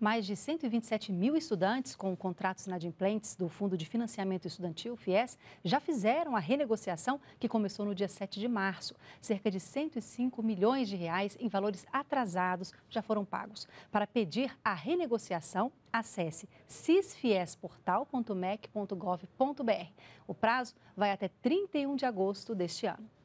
mais de 127 mil estudantes com contratos inadimplentes do Fundo de Financiamento Estudantil, FIES, já fizeram a renegociação que começou no dia 7 de março. Cerca de 105 milhões de reais em valores atrasados já foram pagos. Para pedir a renegociação, acesse cisfiesportal.mec.gov.br. O prazo vai até 31 de agosto deste ano.